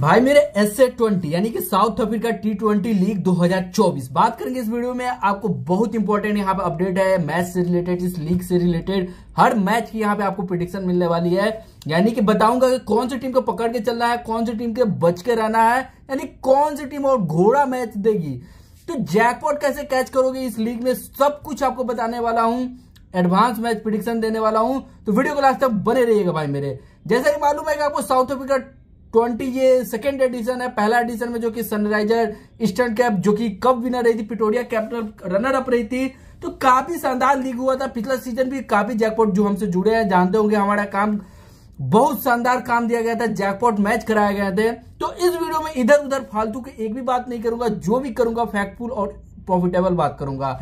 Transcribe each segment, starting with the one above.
भाई मेरे S A twenty यानी कि South Africa T twenty league 2024 बात करेंगे इस वीडियो में आपको बहुत इंपॉर्टेंट यहाँ पे अपडेट है मैच से रिलेटेड इस लीग से रिलेटेड हर मैच की यहाँ पे आपको प्रिडिक्शन मिलने वाली है यानी कि बताऊंगा कि कौन सी टीम को पकड़ के चलना है कौन सी टीम के बच के रहना है यानी कौन सी टीम और घोड़ा मैच देगी तो जैकपॉट कैसे कैच करोगे इस लीग में सब कुछ आपको बताने वाला हूँ एडवांस मैच प्रिडिक्शन देने वाला हूं तो वीडियो को लास्ट तक बने रहिएगा भाई मेरे जैसा कि मालूम है कि आपको साउथ अफ्रीका ट्वेंटी ये सेकेंड एडिशन है पहला एडिशन में जो कि सनराइजर ईस्टर्न कैप जो कि कब विनर रही थी पिटोरिया कैपिटल रनर अप रही थी तो काफी शानदार लीग हुआ था पिछला सीजन भी काफी जैकपॉट जो हमसे जुड़े हैं जानते होंगे हमारा काम बहुत शानदार काम दिया गया था जैकपॉट मैच कराया गया थे तो इस वीडियो में इधर उधर फालतू की एक भी बात नहीं करूंगा जो भी करूंगा फैक्टफुल और प्रॉफिटेबल बात करूंगा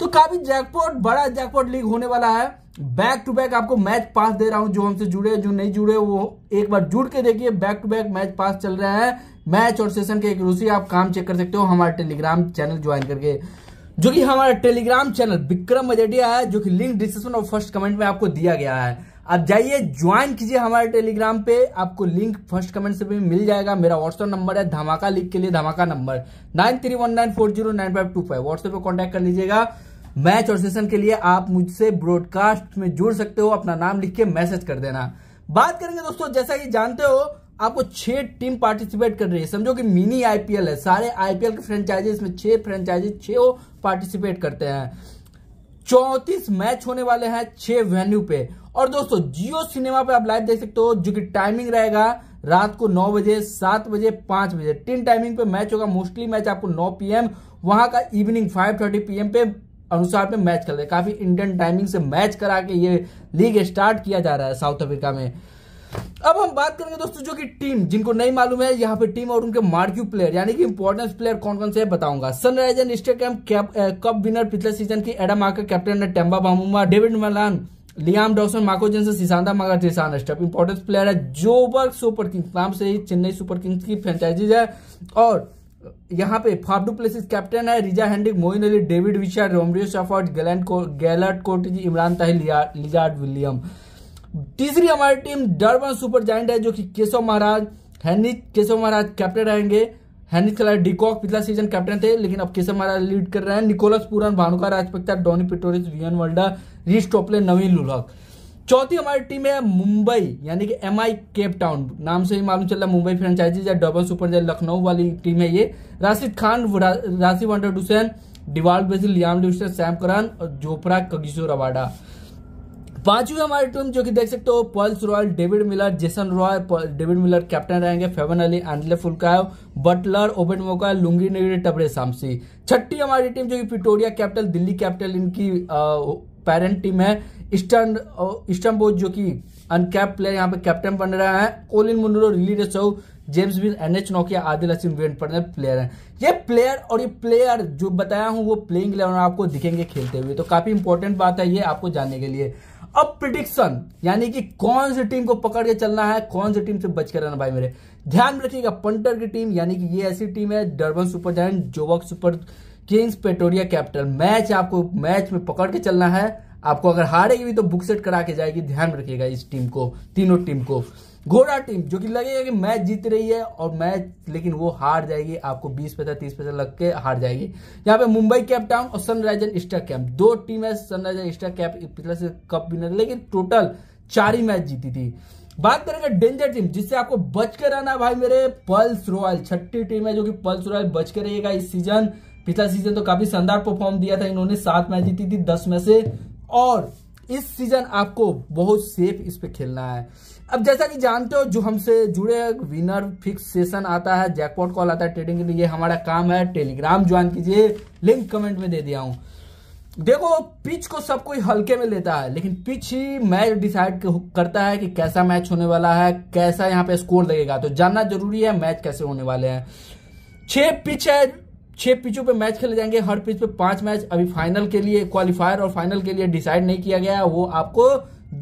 तो काफी जैकपॉट बड़ा जैकपॉट लीग होने वाला है बैक टू बैक आपको मैच पास दे रहा हूं जो हमसे जुड़े जो नहीं जुड़े वो एक बार जुड़ के देखिए back to back match pass चल रहा है मैच और सेशन के एक आप काम चेक कर सकते हो हमारे टेलीग्राम चैनल ज्वाइन करके जो कि हमारा टेलीग्राम चैनल विक्रम मजेडिया है जो कि लिंक डिस्क्रिप्शन और फर्स्ट कमेंट में आपको दिया गया है आप जाइए ज्वाइन कीजिए हमारे टेलीग्राम पे आपको लिंक फर्स्ट कमेंट से भी मिल जाएगा मेरा व्हाट्सएप नंबर है धमाका लिख के लिए धमाका number nine three one nine four zero nine five two five WhatsApp पर कॉन्टैक्ट कर लीजिएगा मैच और सेशन के लिए आप मुझसे ब्रॉडकास्ट में जुड़ सकते हो अपना नाम लिख के मैसेज कर देना बात करेंगे दोस्तों जैसा कि जानते हो आपको छह टीम पार्टिसिपेट कर रही है समझो कि मिनी आईपीएल है सारे आईपीएल के फ्रेंचाइजीज में छह फ्रेंचाइजीज छह पार्टिसिपेट करते हैं चौतीस मैच होने वाले हैं छह वेन्यू पे और दोस्तों जियो सिनेमा पे आप लाइव देख सकते हो जो कि टाइमिंग रहेगा रात को नौ बजे सात बजे पांच बजे तीन टाइमिंग पे मैच होगा मोस्टली मैच आपको नौ पीएम वहां का इवनिंग फाइव थर्टी पीएम पे अनुसार में मैच कर रहे काफ़ी इंडियन टाइमिंग से मैच करा के ये लीग स्टार्ट किया जा रहा है साउथ अफ्रीका में अब हम बात करेंगे दोस्तों जो कि टीम जिनको नहीं मालूम है यहाँ पे टीम और उनके मार्क्यू प्लेयर यानी कि इंपॉर्टेंस प्लेयर कौन कौन से है बताऊंगा सनराइजर स्टेडियम कप विनर पिछले सीजन की एडम आकर कैप्टन है Temba Bavuma David Malan Liam Dawson Marco Jansen Sisanda Magala जिसान स्टेप इंपॉर्टेंस प्लेयर है जोबर्ग सुपर किंग्स नाम से ही चेन्नई सुपर किंग्स की फ्रेंचाइजीज है और यहाँ पे फाफ प्लेसिस कैप्टन है Reeza Hendricks Moeen Ali David Wiese Romario Shepherd गैलेंट को Gerald Coetzee Imran Tahir Lizaad William तीसरी हमारी टीम डरबन सुपर जाइंट है जो कि केशव महाराज हैनिज केशव महाराज कैप्टन रहेंगे हैनिज खिलाड़ी डिकॉक पिछला सीजन कैप्टन थे लेकिन अब केशव महाराज लीड कर रहे हैं Nicholas Pooran Bhanuka Rajapaksa Dwaine Pretorius Wiaan Mulder Reece Topley Naveen ul Haq चौथी हमारी टीम है मुंबई यानी कि एम आई केप टाउन नाम से ही मालूम चल रहा मुंबई फ्रेंचाइजी या डबल सुपर जैसे लखनऊ वाली टीम है ये राशिद खान राशि वंडर हुसैन डिवाल्ड बेसिल लियाम लिस्टर सैम करान और जोपरा कगिशोर अवाडा पांचवी हमारी टीम जो कि देख सकते हो Paarl Royals David Miller Jason Roy David Miller captain रहेंगे Fabian Allen Andile Phehlukwayo Buttler Obed McCoy Lungi नेगरी टबरे सामसी छठी हमारी टीम जो कि पिटोरिया कैपिटल दिल्ली कैपिटल इनकी पेरेंट टीम है ईस्टर्न जो कि अनकैप प्लेयर यहाँ पे कैप्टन बन रहा है Colin Munro Rilee Rossouw James बिन एन एच आदिल असीम वेंट पर प्लेयर हैं ये प्लेयर और ये प्लेयर जो बताया हूं वो प्लेइंग इलेवन आपको दिखेंगे खेलते हुए तो काफी इंपॉर्टेंट बात है ये आपको जानने के लिए अब प्रिडिक्शन यानी कि कौन सी टीम को पकड़ के चलना है कौन सी टीम से बच के रहना भाई मेरे ध्यान में रखिएगा पंटर की टीम यानी कि ये ऐसी टीम है Durban super giant Joburg super kings Pretoria capital match आपको मैच में पकड़ के चलना है आपको अगर हारेगी भी तो बुक सेट करा के जाएगी ध्यान रखिएगा इस टीम को तीनों टीम को घोड़ा टीम जो कि लगेगा कि मैच जीत रही है और मैच लेकिन वो हार जाएगी आपको 20 पैसा 30 पैसा लग के हार जाएगी यहाँ पे मुंबई कैप टाउन और सनराइजर इंस्टा कैप दो टीम है सनराइजर इंस्टा कैप पिछले से कप विनर लेकिन टोटल चार ही मैच जीती थी बात करेंगे डेंजर टीम जिससे आपको बच के रहना भाई मेरे पल्स रॉयल छठी टीम है जो कि पल्स रॉयल बच के रहेगा इस सीजन पिछला सीजन तो काफी शानदार परफॉर्म दिया था इन्होंने सात मैच जीती थी दस में से और इस सीजन आपको बहुत सेफ इस पे खेलना है अब जैसा कि जानते हो जो हमसे जुड़े विनर फिक्स सेशन आता है जैकपॉट कॉल आता है ट्रेडिंग के लिए ये हमारा काम है टेलीग्राम ज्वाइन कीजिए लिंक कमेंट में दे दिया हूं देखो पिच को सब कोई हल्के में लेता है लेकिन पिच ही मैच डिसाइड करता है कि कैसा मैच होने वाला है कैसा यहाँ पे स्कोर लगेगा तो जानना जरूरी है मैच कैसे होने वाले हैं छह पिच है छह पिचों पे मैच खेले जाएंगे हर पिच पे पांच मैच अभी फाइनल के लिए क्वालिफायर और फाइनल के लिए डिसाइड नहीं किया गया है वो आपको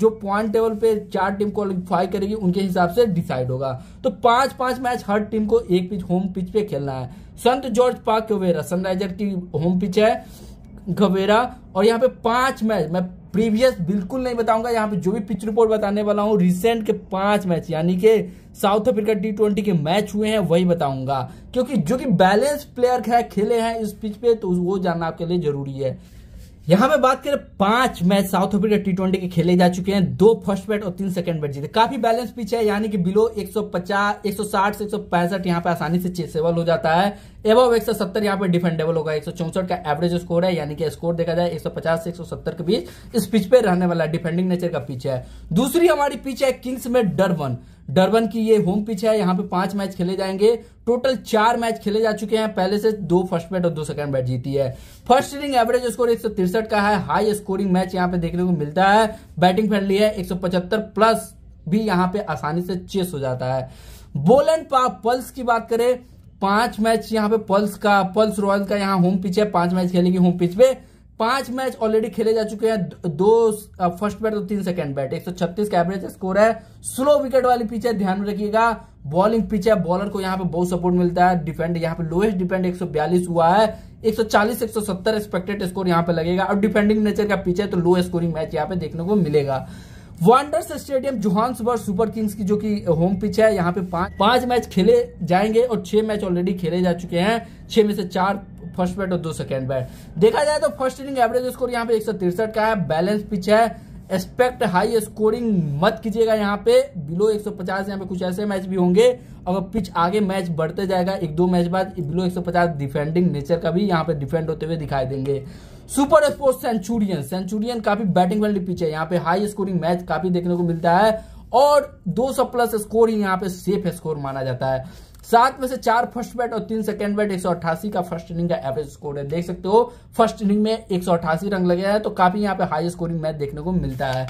जो पॉइंट टेबल पे चार टीम क्वालिफाई करेगी उनके हिसाब से डिसाइड होगा तो पांच पांच मैच हर टीम को एक पिच होम पिच पे खेलना है संत जॉर्ज पार्क गवेरा सनराइजर की होम पिच है घवेरा और यहाँ पे पांच मैच मैं प्रीवियस बिल्कुल नहीं बताऊंगा यहाँ पे जो भी पिच रिपोर्ट बताने वाला हूँ रिसेंट के पांच मैच यानी कि साउथ अफ्रीका टी ट्वेंटी के मैच हुए हैं वही बताऊंगा क्योंकि जो कि बैलेंस प्लेयर है खेले हैं इस पिच पे तो वो जानना आपके लिए जरूरी है यहाँ पे बात करें पांच match South Africa T twenty के खेले जा चुके हैं दो फर्स्ट बैट और तीन सेकंड बैट जीते काफी बैलेंस पिच है यानी कि बिलो 150 160 165 यहाँ पे आसानी से चेसेबल हो जाता है एबव एक सौ सत्तर यहाँ पे डिफेंडेबल होगा एक सौ चौसठ का एवरेज स्कोर है यानी कि स्कोर देखा जाए एक सौ पचास से एक सौ सत्तर के बीच इस पिच पे रहने वाला डिफेंडिंग नेचर का पिच है दूसरी हमारी पिच है किंग्स में डरबन डरबन की ये होम पिच है यहाँ पे पांच मैच खेले जाएंगे टोटल चार मैच खेले जा चुके हैं पहले से दो फर्स्ट बैट और दो सेकंड बैट जीती है फर्स्ट इनिंग एवरेज स्कोर एक का है हाई स्कोरिंग मैच यहाँ पे देखने को मिलता है बैटिंग फ्रेंडली है एक प्लस भी यहाँ पे आसानी से चेस हो जाता है बोल एंड पल्स की बात करें पांच मैच यहाँ पे पल्स का पल्स रॉयल का यहाँ होम पिच है पांच मैच खेलेगी होम पिच पे पांच मैच ऑलरेडी खेले जा चुके हैं दो फर्स्ट बैट और तीन सेकंड बैट 136 का एवरेज स्कोर है स्लो विकेट वाली पिच है ध्यान में रखिएगा बॉलिंग पिच है बॉलर को यहाँ पे बहुत सपोर्ट मिलता है डिफेंड यहाँ पे लोएस्ट डिफेंड 142 हुआ है 140 170 एक्सपेक्टेड स्कोर यहाँ पे लगेगा और डिफेंडिंग नेचर का पिच है तो लो स्कोरिंग मैच यहाँ पे देखने को मिलेगा Wanderers stadium Johannesburg super kings की जो कि होम पिच है यहाँ पे पांच पांच मैच खेले जाएंगे और छह मैच ऑलरेडी खेले जा चुके हैं छह में से चार फर्स्ट बैट और दो सेकेंड बैट देखा जाए तो फर्स्ट इनिंग एवरेज स्कोर यहाँ पे एक का है बैलेंस पिच है एक्सपेक्ट हाई स्कोरिंग मत कीजिएगा यहाँ पे बिलो 150 यहाँ पे कुछ ऐसे मैच भी होंगे अगर पिच आगे मैच बढ़ते जाएगा एक दो मैच बाद बिलो 150 डिफेंडिंग नेचर का भी यहाँ पे डिफेंड होते हुए दिखाई देंगे सुपर स्पोर्ट सेंचुरियन सेंचुरियन काफी बैटिंग वाली पिच है यहाँ पे हाई स्कोरिंग मैच काफी देखने को मिलता है और 200 प्लस स्कोर ही यहाँ पे सेफ स्कोर माना जाता है सात में से चार फर्स्ट बैट और तीन सेकंड बैट एक का फर्स्ट इनिंग का एवरेज स्कोर है देख सकते हो फर्स्ट इनिंग में एक रन लगे हैं तो काफी यहाँ पे हाई स्कोरिंग मैच देखने को मिलता है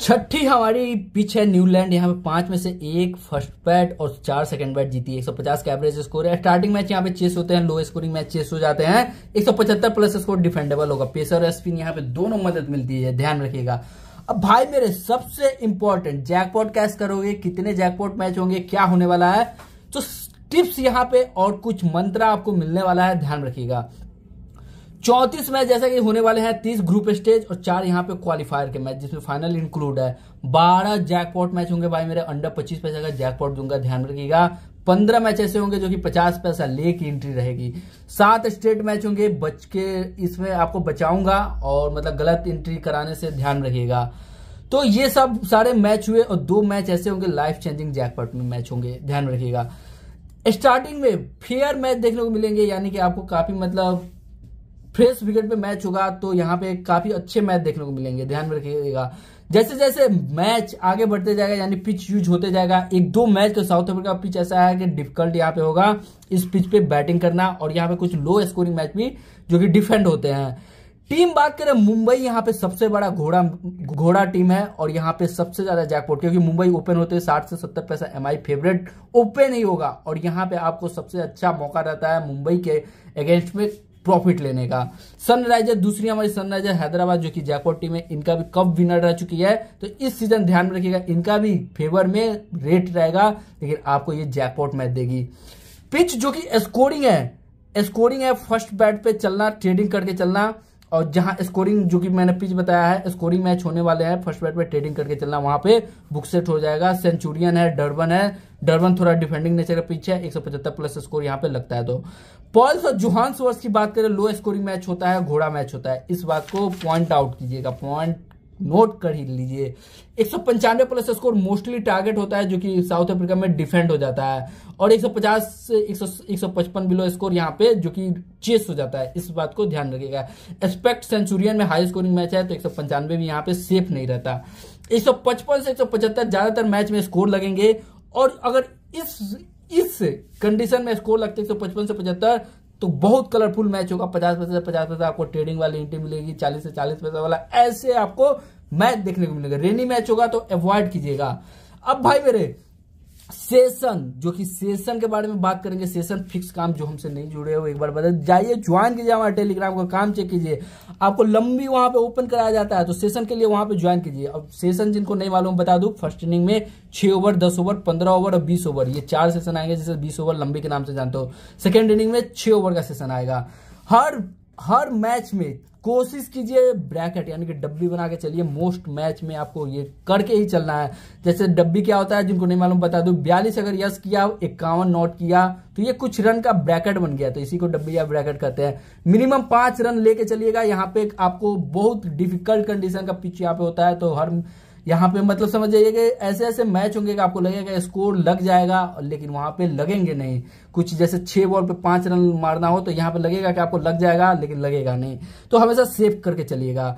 छठी हमारी पिच है न्यूलैंड यहाँ पे पांच में से एक फर्स्ट बैट और चार सेकंड बैट जीती है 150 का एवरेज स्कोर है स्टार्टिंग मैच यहाँ पे चेस होते हैं लो स्कोरिंग मैच चेस हो जाते हैं 175 प्लस स्कोर डिफेंडेबल होगा पेसर और स्पिन यहाँ पे दोनों मदद मिलती है ध्यान रखिएगा अब भाई मेरे सबसे इंपॉर्टेंट जैकपॉट कैश करोगे कितने जैकपॉट मैच होंगे क्या होने वाला है तो टिप्स यहाँ पे और कुछ मंत्र आपको मिलने वाला है ध्यान रखिएगा चौतीस मैच जैसा कि होने वाले हैं तीस ग्रुप स्टेज और चार यहाँ पे क्वालिफायर के मैच जिसमें फाइनल इंक्लूड है बारह जैकपॉट मैच होंगे भाई मेरे अंडर पच्चीस पैसा का जैकपॉट दूंगा ध्यान रखिएगा पंद्रह मैच ऐसे होंगे जो कि पचास पैसा ले की एंट्री रहेगी सात स्टेट मैच होंगे बच के इसमें आपको बचाऊंगा और मतलब गलत एंट्री कराने से ध्यान रखिएगा तो ये सब सारे मैच हुए और दो मैच ऐसे होंगे लाइफ चेंजिंग जैकपॉट में मैच होंगे ध्यान रखिएगा स्टार्टिंग में फेयर मैच देखने को मिलेंगे यानी कि आपको काफी मतलब फ्रेश विकेट पे मैच होगा तो यहाँ पे काफी अच्छे मैच देखने को मिलेंगे ध्यान में रखिएगा जैसे जैसे मैच आगे बढ़ते जाएगा यानी पिच यूज होते जाएगा एक दो मैच तो साउथ अफ्रीका पिच ऐसा है कि डिफिकल्ट यहाँ पे होगा इस पिच पे बैटिंग करना और यहाँ पे कुछ लो स्कोरिंग मैच भी जो कि डिफेंड होते हैं टीम बात करें मुंबई यहाँ पे सबसे बड़ा घोड़ा घोड़ा टीम है और यहाँ पे सबसे ज्यादा जैकपॉट क्योंकि मुंबई ओपन होते साठ से सत्तर पैसा एम फेवरेट ओपन ही होगा और यहाँ पे आपको सबसे अच्छा मौका रहता है मुंबई के अगेंस्ट में प्रॉफिट लेने का सनराइजर दूसरी हमारी सनराइजर हैदराबाद जो कि जयपुर टीम है इनका भी कप विनर रह चुकी है तो इस सीजन ध्यान में रखिएगा इनका भी फेवर में रेट रहेगा लेकिन आपको ये जयपोर्ट मैच देगी पिच जो कि स्कोरिंग है स्कोरिंग है फर्स्ट बैट पे चलना ट्रेडिंग करके चलना और जहां स्कोरिंग जो कि मैंने पिच बताया है स्कोरिंग मैच होने वाले हैं फर्स्ट बैट पे ट्रेडिंग करके चलना वहां पे बुक सेट हो जाएगा सेंचुरियन है डरबन है डरबन थोड़ा डिफेंडिंग नेचर का पिच है एक प्लस स्कोर यहां पे लगता है तो पॉल्स और जुहान सोर्स की बात करें लो स्कोरिंग मैच होता है घोड़ा मैच होता है इस बात को पॉइंट आउट कीजिएगा पॉइंट नोट कर ही लीजिए एक सौ पंचानवे प्लस स्कोर मोस्टली टारगेट होता है जो कि साउथ अफ्रीका में डिफेंड हो जाता है और 150 100 पचपन बिलो स्कोर यहाँ पे जो कि चेस हो जाता है इस बात को ध्यान रखिएगा एस्पेक्ट सेंचुरियन में हाई स्कोरिंग मैच है तो एक सौ पंचानवे भी यहाँ पे सेफ नहीं रहता एक सौ पचपन से एक सौ पचहत्तर ज्यादातर मैच में स्कोर लगेंगे और अगर इस इस कंडीशन में स्कोर लगते एक सौ पचपन से पचहत्तर तो बहुत कलरफुल मैच होगा पचास पैसे पचास पैसा आपको ट्रेडिंग वाली एंट्री मिलेगी चालीस से चालीस पैसा वाला ऐसे आपको मैच देखने को मिलेगा रेनी मैच होगा तो अवॉइड कीजिएगा अब भाई मेरे सेशन जो कि सेशन के बारे में बात करेंगे सेशन फिक्स काम जो हमसे नहीं जुड़े हो एक बार बता जाइए ज्वाइन कीजिए हमारे टेलीग्राम का काम चेक कीजिए आपको लंबी वहां पे ओपन कराया जाता है तो सेशन के लिए वहां पे ज्वाइन कीजिए अब सेशन जिनको नहीं मालूम बता दू फर्स्ट इनिंग में छह ओवर दस ओवर पंद्रह ओवर और बीस ओवर ये चार सेशन आएंगे जिसे बीस ओवर लंबी के नाम से जानते हो सेकेंड इनिंग में छह ओवर का सेशन आएगा हर हर मैच में कोशिश कीजिए ब्रैकेट यानी कि डब्बी बना के चलिए मोस्ट मैच में आपको ये करके ही चलना है जैसे डब्बी क्या होता है जिनको नहीं मालूम बता दू बयालीस अगर यस किया इक्यावन नॉट किया तो ये कुछ रन का ब्रैकेट बन गया तो इसी को डब्बी या ब्रैकेट कहते हैं मिनिमम पांच रन लेके चलिएगा यहाँ पे आपको बहुत डिफिकल्ट कंडीशन का पिच यहाँ पे होता है तो हर यहाँ पे मतलब समझ जाइए कि ऐसे ऐसे मैच होंगे कि आपको लगेगा स्कोर लग जाएगा लेकिन वहां पे लगेंगे नहीं कुछ जैसे छह बॉल पे पांच रन मारना हो तो यहाँ पे लगेगा कि आपको लग जाएगा लेकिन लगेगा नहीं तो हमेशा सेव करके चलिएगा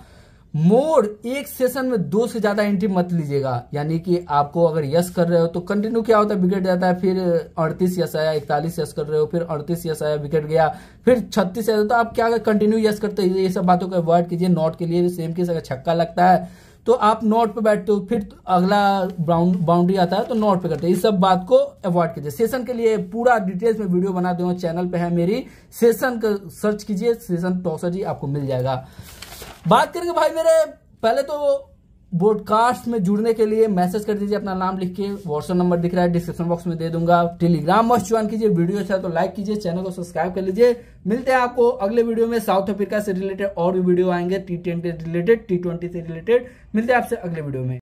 मोर एक सेशन में दो से ज्यादा एंट्री मत लीजिएगा यानी कि आपको अगर यस कर रहे हो तो कंटिन्यू क्या होता है विकेट जाता है फिर अड़तीस यस आया इकतालीस यस कर रहे हो फिर अड़तीस यस आया विकेट गया फिर छत्तीस यस तो आप क्या कंटिन्यू यस करते ये सब बातों का अवॉइड कीजिए नॉट के लिए सेम केस अगर छक्का लगता है तो आप नॉट पे बैठते हो फिर तो अगला बाउंड्री आता है तो नॉट पे करते हो इस सब बात को अवॉइड कीजिए सेशन के लिए पूरा डिटेल्स में वीडियो बना दूंगा चैनल पे है मेरी सेशन का सर्च कीजिए सेशन टॉसर जी आपको मिल जाएगा बात करेंगे भाई मेरे पहले तो ब्रॉडकास्ट में जुड़ने के लिए मैसेज कर दीजिए अपना नाम लिख के व्हाट्सएप नंबर दिख रहा है डिस्क्रिप्शन बॉक्स में दे दूंगा टेलीग्राम मस्ट ज्वाइन कीजिए वीडियो अच्छा तो लाइक कीजिए चैनल को सब्सक्राइब कर लीजिए मिलते हैं आपको अगले वीडियो में साउथ अफ्रीका से रिलेटेड और भी वीडियो आएंगे टी से रिलेटेड टी ट्वेंटी से रिलेटेड मिलते हैं आपसे अगले वीडियो में